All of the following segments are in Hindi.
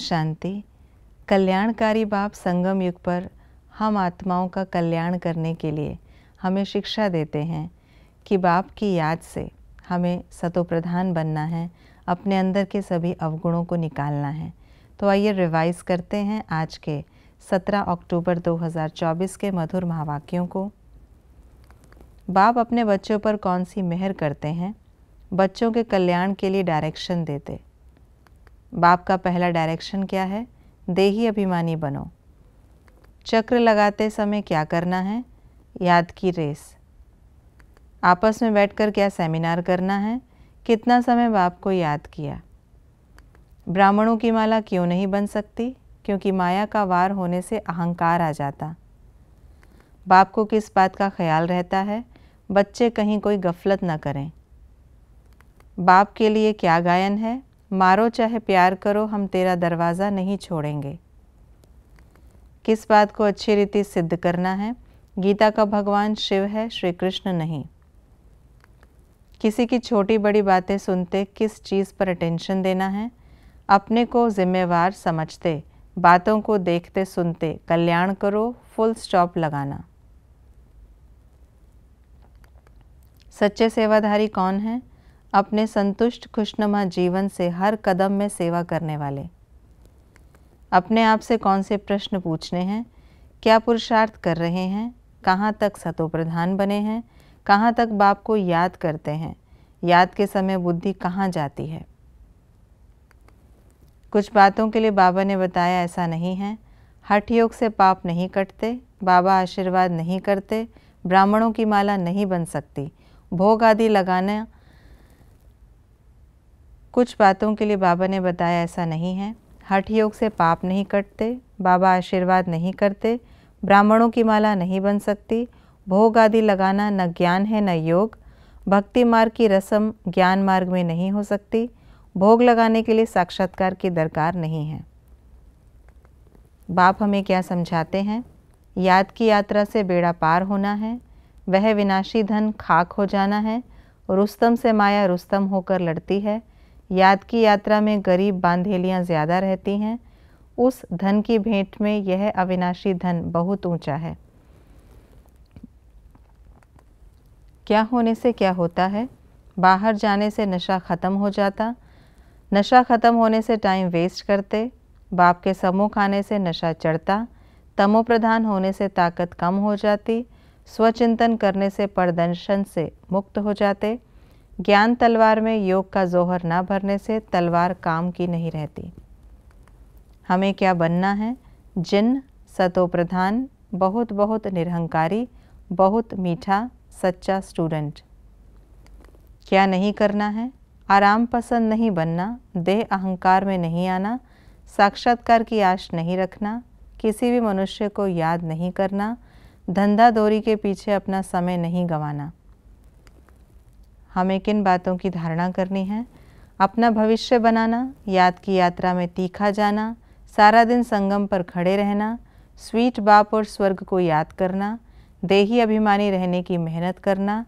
शांति कल्याणकारी बाप संगम युग पर हम आत्माओं का कल्याण करने के लिए हमें शिक्षा देते हैं कि बाप की याद से हमें सतोप्रधान बनना है अपने अंदर के सभी अवगुणों को निकालना है तो आइए रिवाइज करते हैं आज के 17 अक्टूबर 2024 के मधुर महावाक्यों को बाप अपने बच्चों पर कौन सी मेहर करते हैं बच्चों के कल्याण के लिए डायरेक्शन देते बाप का पहला डायरेक्शन क्या है देही अभिमानी बनो चक्र लगाते समय क्या करना है याद की रेस आपस में बैठकर क्या सेमिनार करना है कितना समय बाप को याद किया ब्राह्मणों की माला क्यों नहीं बन सकती क्योंकि माया का वार होने से अहंकार आ जाता बाप को किस बात का ख्याल रहता है बच्चे कहीं कोई गफलत न करें बाप के लिए क्या गायन है मारो चाहे प्यार करो हम तेरा दरवाज़ा नहीं छोड़ेंगे किस बात को अच्छी रीति सिद्ध करना है गीता का भगवान शिव है श्री कृष्ण नहीं किसी की छोटी बड़ी बातें सुनते किस चीज़ पर अटेंशन देना है अपने को जिम्मेवार समझते बातों को देखते सुनते कल्याण करो फुल स्टॉप लगाना सच्चे सेवाधारी कौन है अपने संतुष्ट खुशनुमा जीवन से हर कदम में सेवा करने वाले अपने आप से कौन से प्रश्न पूछने हैं क्या पुरुषार्थ कर रहे हैं कहाँ तक सतोप्रधान बने हैं कहाँ तक बाप को याद करते हैं याद के समय बुद्धि कहाँ जाती है कुछ बातों के लिए बाबा ने बताया ऐसा नहीं है हठ योग से पाप नहीं कटते बाबा आशीर्वाद नहीं करते ब्राह्मणों की माला नहीं बन सकती भोग आदि लगाना कुछ बातों के लिए बाबा ने बताया ऐसा नहीं है हठ योग से पाप नहीं कटते बाबा आशीर्वाद नहीं करते ब्राह्मणों की माला नहीं बन सकती भोग आदि लगाना न ज्ञान है न योग भक्ति मार्ग की रस्म ज्ञान मार्ग में नहीं हो सकती भोग लगाने के लिए साक्षात्कार की दरकार नहीं है बाप हमें क्या समझाते हैं याद की यात्रा से बेड़ा पार होना है वह विनाशी धन खाक हो जाना है रुस्तम से माया रुस्तम होकर लड़ती है याद की यात्रा में गरीब बांधेलियाँ ज़्यादा रहती हैं उस धन की भेंट में यह अविनाशी धन बहुत ऊंचा है क्या होने से क्या होता है बाहर जाने से नशा ख़त्म हो जाता नशा ख़त्म होने से टाइम वेस्ट करते बाप के समूह खाने से नशा चढ़ता तमोप्रधान होने से ताकत कम हो जाती स्वचिंतन करने से प्रदर्शन से मुक्त हो जाते ज्ञान तलवार में योग का जोहर ना भरने से तलवार काम की नहीं रहती हमें क्या बनना है जिन सतोप्रधान बहुत बहुत निरहंकारी बहुत मीठा सच्चा स्टूडेंट क्या नहीं करना है आराम पसंद नहीं बनना देह अहंकार में नहीं आना साक्षात्कार की आश नहीं रखना किसी भी मनुष्य को याद नहीं करना धंधा दोरी के पीछे अपना समय नहीं गंवाना हमें किन बातों की धारणा करनी है अपना भविष्य बनाना याद की यात्रा में तीखा जाना सारा दिन संगम पर खड़े रहना स्वीट बाप और स्वर्ग को याद करना देही अभिमानी रहने की मेहनत करना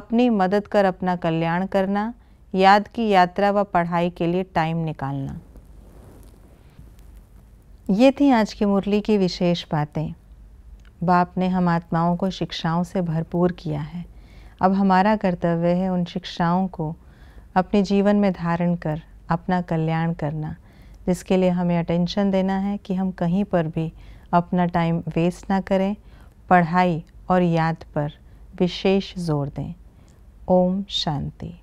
अपनी मदद कर अपना कल्याण करना याद की यात्रा व पढ़ाई के लिए टाइम निकालना ये थी आज की मुरली की विशेष बातें बाप ने हम आत्माओं को शिक्षाओं से भरपूर किया है अब हमारा कर्तव्य है उन शिक्षाओं को अपने जीवन में धारण कर अपना कल्याण करना जिसके लिए हमें अटेंशन देना है कि हम कहीं पर भी अपना टाइम वेस्ट ना करें पढ़ाई और याद पर विशेष जोर दें ओम शांति